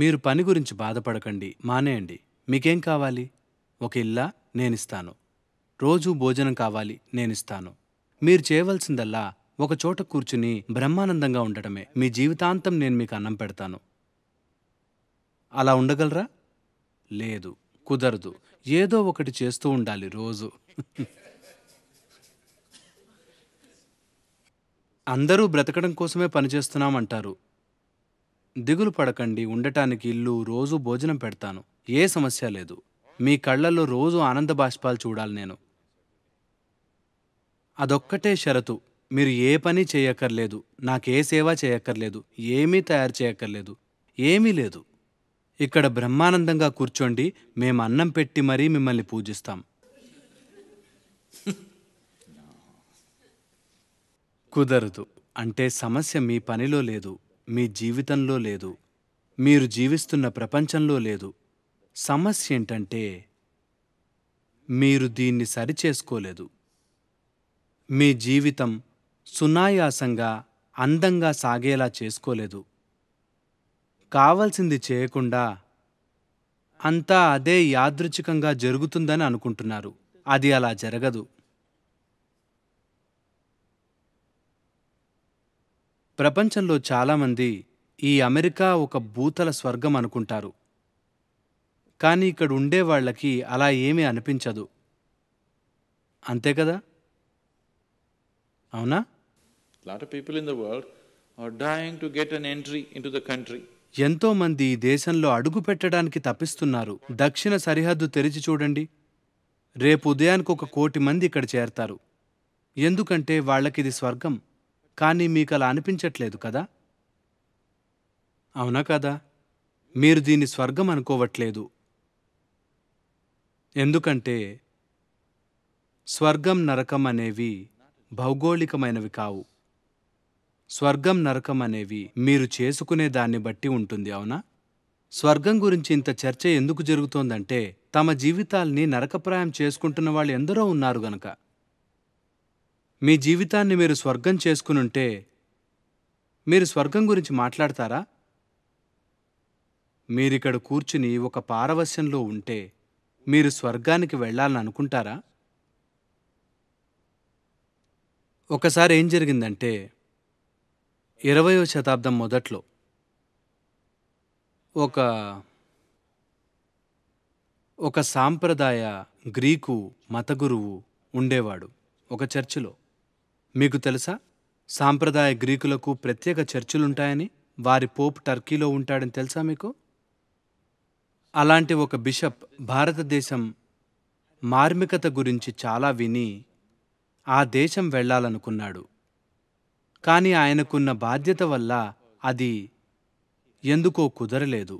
మీరు పని గురించి బాధపడకండి మానేయండి మీకేం కావాలి ఒక ఇల్లా నేనిస్తాను రోజూ భోజనం కావాలి నేనిస్తాను మీరు చేయవలసిందల్లా ఒక చోట కూర్చుని బ్రహ్మానందంగా ఉండటమే మీ జీవితాంతం నేను మీకు అన్నం పెడతాను అలా ఉండగలరా లేదు కుదరదు ఏదో ఒకటి చేస్తూ ఉండాలి రోజు అందరూ బ్రతకడం కోసమే పనిచేస్తున్నామంటారు దిగులు పడకండి ఉండటానికి ఇల్లు రోజు భోజనం పెడతాను ఏ సమస్య లేదు మీ కళ్ళల్లో రోజు ఆనంద బాష్పాలు చూడాలి నేను అదొక్కటే షరతు మీరు ఏ పని చేయక్కర్లేదు నాకే సేవ చేయక్కర్లేదు ఏమీ తయారు చేయక్కర్లేదు ఏమీ లేదు ఇక్కడ బ్రహ్మానందంగా కూర్చోండి మేము అన్నం పెట్టి మరీ మిమ్మల్ని పూజిస్తాం కుదరదు అంటే సమస్య మీ పనిలో లేదు మీ జీవితంలో లేదు మీరు జీవిస్తున్న ప్రపంచంలో లేదు సమస్య ఏంటంటే మీరు దీన్ని సరిచేసుకోలేదు మీ జీవితం సునాయాసంగా అందంగా సాగేలా చేసుకోలేదు కావలసింది చేయకుండా అంతా అదే యాదృచ్ఛికంగా జరుగుతుందని అనుకుంటున్నారు అది అలా జరగదు ప్రపంచంలో చాలామంది ఈ అమెరికా ఒక భూతల స్వర్గం అనుకుంటారు కానీ ఇక్కడ ఉండేవాళ్లకి అలా ఏమీ అనిపించదు అంతే కదా అవునా lot people in the world are dying to get an entry into the country ఎంతో మంది ఈ దేశంలో అడుగు పెట్టడానికి తప్పిస్తున్నారు దక్షిణ సరిహద్దు తెరిచి చూడండి రేపు ఉదయానికి ఒక కోటి మంది ఇక్కడ చేరతారు ఎందుకంటే వాళ్ళకిది స్వర్గం కానీ మీకు అలా అనిపించట్లేదు కదా అవునా కదా మీరు దీన్ని స్వర్గం అనుకోవట్లేదు ఎందుకంటే స్వర్గం నరకం అనేవి భౌగోళికమైనవి కావు స్వర్గం నరకం అనేవి మీరు చేసుకునే దాన్ని బట్టి ఉంటుంది అవునా స్వర్గం గురించి ఇంత చర్చ ఎందుకు జరుగుతోందంటే తమ జీవితాల్ని నరకప్రాయం చేసుకుంటున్న వాళ్ళు ఎందరో ఉన్నారు గనక మీ జీవితాన్ని మీరు స్వర్గం చేసుకునుంటే మీరు స్వర్గం గురించి మాట్లాడతారా మీరిక్కడ కూర్చుని ఒక పారవశ్యంలో ఉంటే మీరు స్వర్గానికి వెళ్ళాలని అనుకుంటారా ఒకసారి ఏం జరిగిందంటే ఇరవయో శతాబ్దం మొదట్లో ఒక ఒక సాంప్రదాయ గ్రీకు మతగురువు ఉండేవాడు ఒక చర్చిలో మీకు తెలుసా సాంప్రదాయ గ్రీకులకు ప్రత్యేక చర్చిలుంటాయని వారి పోప్ టర్కీలో ఉంటాడని తెలుసా మీకు అలాంటి ఒక బిషప్ భారతదేశం మార్మికత గురించి చాలా విని ఆ దేశం వెళ్ళాలనుకున్నాడు కానీ ఆయనకున్న బాధ్యత వల్ల అది ఎందుకో కుదరలేదు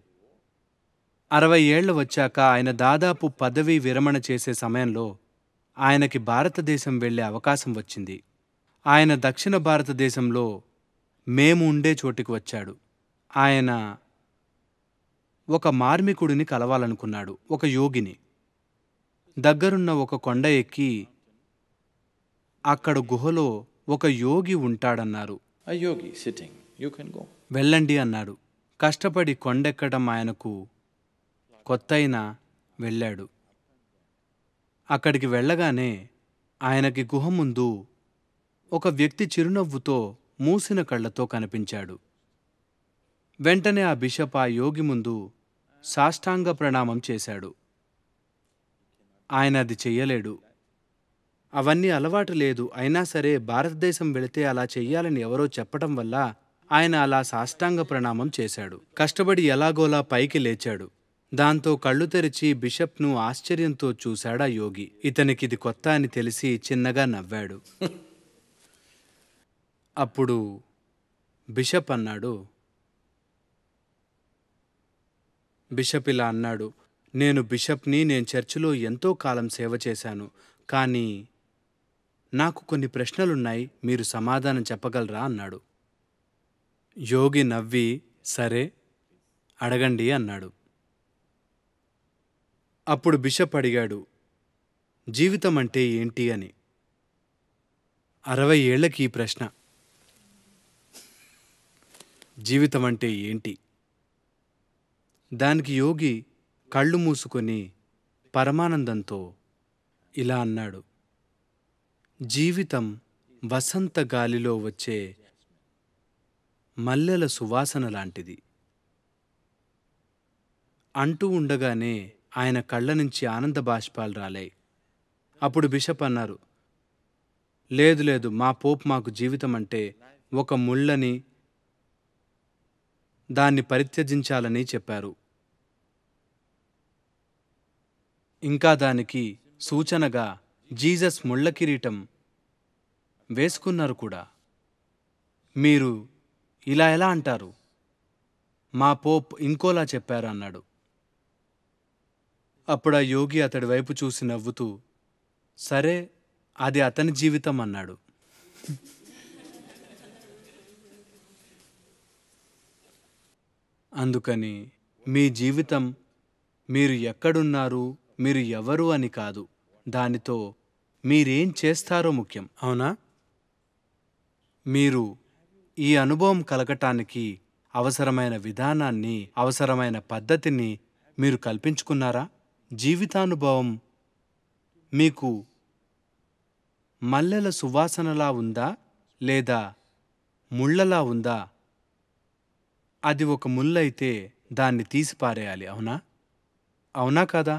అరవై ఏళ్లు వచ్చాక ఆయన దాదాపు పదవీ విరమణ చేసే సమయంలో ఆయనకి భారతదేశం వెళ్లే అవకాశం వచ్చింది ఆయన దక్షిణ భారతదేశంలో మేము ఉండే చోటికి వచ్చాడు ఆయన ఒక మార్మికుడిని కలవాలనుకున్నాడు ఒక యోగిని దగ్గరున్న ఒక కొండ ఎక్కి అక్కడ గుహలో ఒక యోగి ఉంటాడన్నారు వెళ్ళండి అన్నాడు కష్టపడి కొండెక్కడం ఆయనకు కొత్తైనా వెళ్ళాడు అక్కడికి వెళ్ళగానే ఆయనకి గుహ ముందు ఒక వ్యక్తి చిరునవ్వుతో మూసిన కళ్లతో కనిపించాడు వెంటనే ఆ బిషప్ ఆ యోగి ముందు సాష్టాంగ ప్రణామం చేశాడు ఆయన అది చెయ్యలేడు అవన్నీ అలవాటు లేదు అయినా సరే భారతదేశం వెళితే అలా చెయ్యాలని ఎవరో చెప్పటం వల్ల ఆయన అలా సాష్టాంగ ప్రణామం చేశాడు కష్టపడి ఎలాగోలా పైకి లేచాడు దాంతో కళ్ళు తెరిచి బిషప్ను ఆశ్చర్యంతో చూశాడా యోగి ఇతనికిది కొత్త అని తెలిసి చిన్నగా నవ్వాడు అప్పుడు బిషప్ అన్నాడు బిషప్ ఇలా అన్నాడు నేను బిషప్ని నేను చర్చిలో ఎంతో కాలం సేవ చేశాను కానీ నాకు కొన్ని ప్రశ్నలున్నాయి మీరు సమాధానం చెప్పగలరా అన్నాడు యోగి నవ్వి సరే అడగండి అన్నాడు అప్పుడు బిషప్ అడిగాడు జీవితం అంటే ఏంటి అని అరవై ఏళ్లకి ఈ ప్రశ్న జీవితం అంటే ఏంటి దానికి యోగి కళ్ళు మూసుకొని పరమానందంతో ఇలా అన్నాడు జీవితం వసంత గాలిలో వచ్చే మల్లెల సువాసన లాంటిది అంటూ ఉండగానే ఆయన కళ్ళ నుంచి ఆనంద బాష్పాలు రాలాయి అప్పుడు బిషప్ అన్నారు లేదు లేదు మా పోప్ మాకు జీవితం అంటే ఒక ముళ్ళని దాన్ని పరిత్యజించాలని చెప్పారు ఇంకా దానికి సూచనగా జీజస్ ముళ్ళ కిరీటం వేసుకున్నారు కూడా మీరు ఇలా ఎలా అంటారు మా పోప్ ఇంకోలా చెప్పారు అన్నాడు అప్పుడు ఆ యోగి అతడి వైపు చూసి నవ్వుతూ సరే అది అతని జీవితం అన్నాడు అందుకని మీ జీవితం మీరు ఎక్కడున్నారు మీరు ఎవరు అని కాదు దానితో మీరేం చేస్తారో ముఖ్యం అవునా మీరు ఈ అనుభవం కలగటానికి అవసరమైన విధానాన్ని అవసరమైన పద్ధతిని మీరు కల్పించుకున్నారా జీవితానుభవం మీకు మల్లెల సువాసనలా ఉందా లేదా ముళ్ళలా ఉందా అది ఒక ముళ్ళైతే దాన్ని తీసిపారేయాలి అవునా అవునా కాదా